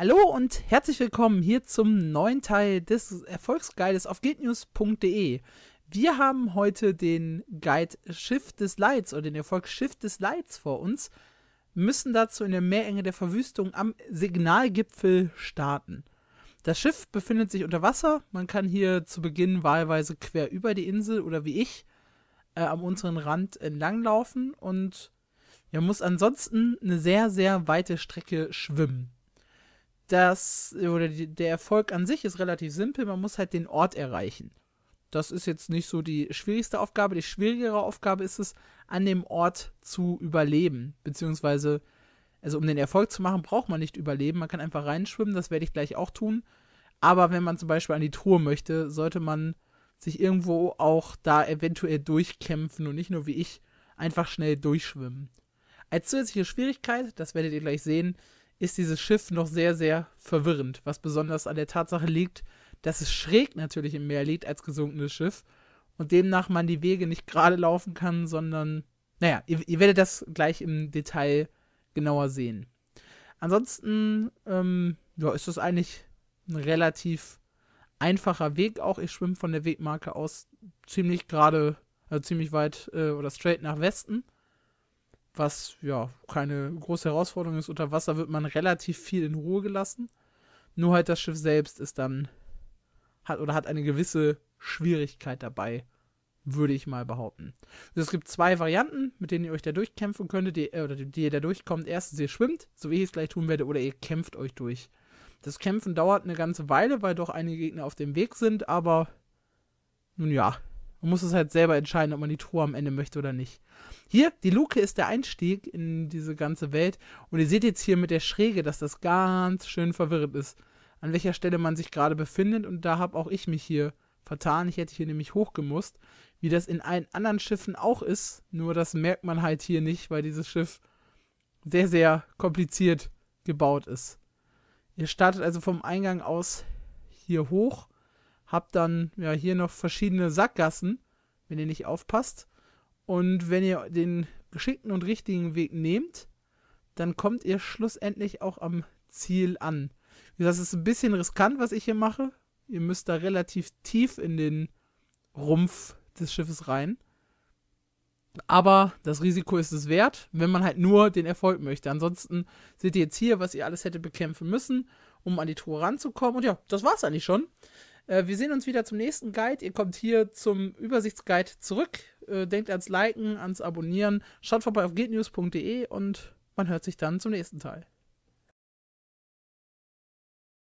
Hallo und herzlich willkommen hier zum neuen Teil des Erfolgsguides auf guildnews.de. Wir haben heute den Guide Shift des Leids oder den Erfolg Shift des Leids vor uns, müssen dazu in der Meerenge der Verwüstung am Signalgipfel starten. Das Schiff befindet sich unter Wasser, man kann hier zu Beginn wahlweise quer über die Insel oder wie ich äh, am unteren Rand entlanglaufen und man muss ansonsten eine sehr, sehr weite Strecke schwimmen das oder die, der Erfolg an sich ist relativ simpel, man muss halt den Ort erreichen. Das ist jetzt nicht so die schwierigste Aufgabe. Die schwierigere Aufgabe ist es, an dem Ort zu überleben. Beziehungsweise, also um den Erfolg zu machen, braucht man nicht überleben. Man kann einfach reinschwimmen, das werde ich gleich auch tun. Aber wenn man zum Beispiel an die Truhe möchte, sollte man sich irgendwo auch da eventuell durchkämpfen und nicht nur wie ich einfach schnell durchschwimmen. Als zusätzliche Schwierigkeit, das werdet ihr gleich sehen, ist dieses Schiff noch sehr, sehr verwirrend, was besonders an der Tatsache liegt, dass es schräg natürlich im Meer liegt als gesunkenes Schiff und demnach man die Wege nicht gerade laufen kann, sondern, naja, ihr, ihr, werdet das gleich im Detail genauer sehen. Ansonsten ähm, ja, ist das eigentlich ein relativ einfacher Weg auch. Ich schwimme von der Wegmarke aus ziemlich gerade, also ziemlich weit äh, oder straight nach Westen was ja keine große Herausforderung ist. Unter Wasser wird man relativ viel in Ruhe gelassen. Nur halt das Schiff selbst ist dann, hat oder hat eine gewisse Schwierigkeit dabei, würde ich mal behaupten. Also es gibt zwei Varianten, mit denen ihr euch da durchkämpfen könntet, die, äh, oder die ihr da durchkommt. Erstens, ihr schwimmt, so wie ich es gleich tun werde, oder ihr kämpft euch durch. Das Kämpfen dauert eine ganze Weile, weil doch einige Gegner auf dem Weg sind, aber nun ja, man muss es halt selber entscheiden, ob man die Truhe am Ende möchte oder nicht. Hier, die Luke ist der Einstieg in diese ganze Welt. Und ihr seht jetzt hier mit der Schräge, dass das ganz schön verwirrend ist, an welcher Stelle man sich gerade befindet. Und da habe auch ich mich hier vertan. Ich hätte hier nämlich hochgemusst, wie das in allen anderen Schiffen auch ist. Nur das merkt man halt hier nicht, weil dieses Schiff sehr, sehr kompliziert gebaut ist. Ihr startet also vom Eingang aus hier hoch habt dann ja hier noch verschiedene Sackgassen, wenn ihr nicht aufpasst. Und wenn ihr den geschickten und richtigen Weg nehmt, dann kommt ihr schlussendlich auch am Ziel an. Das ist ein bisschen riskant, was ich hier mache. Ihr müsst da relativ tief in den Rumpf des Schiffes rein. Aber das Risiko ist es wert, wenn man halt nur den Erfolg möchte. Ansonsten seht ihr jetzt hier, was ihr alles hätte bekämpfen müssen, um an die Truhe ranzukommen. Und ja, das war's eigentlich schon. Äh, wir sehen uns wieder zum nächsten Guide. Ihr kommt hier zum Übersichtsguide zurück. Äh, denkt ans Liken, ans Abonnieren. Schaut vorbei auf geatnews.de und man hört sich dann zum nächsten Teil.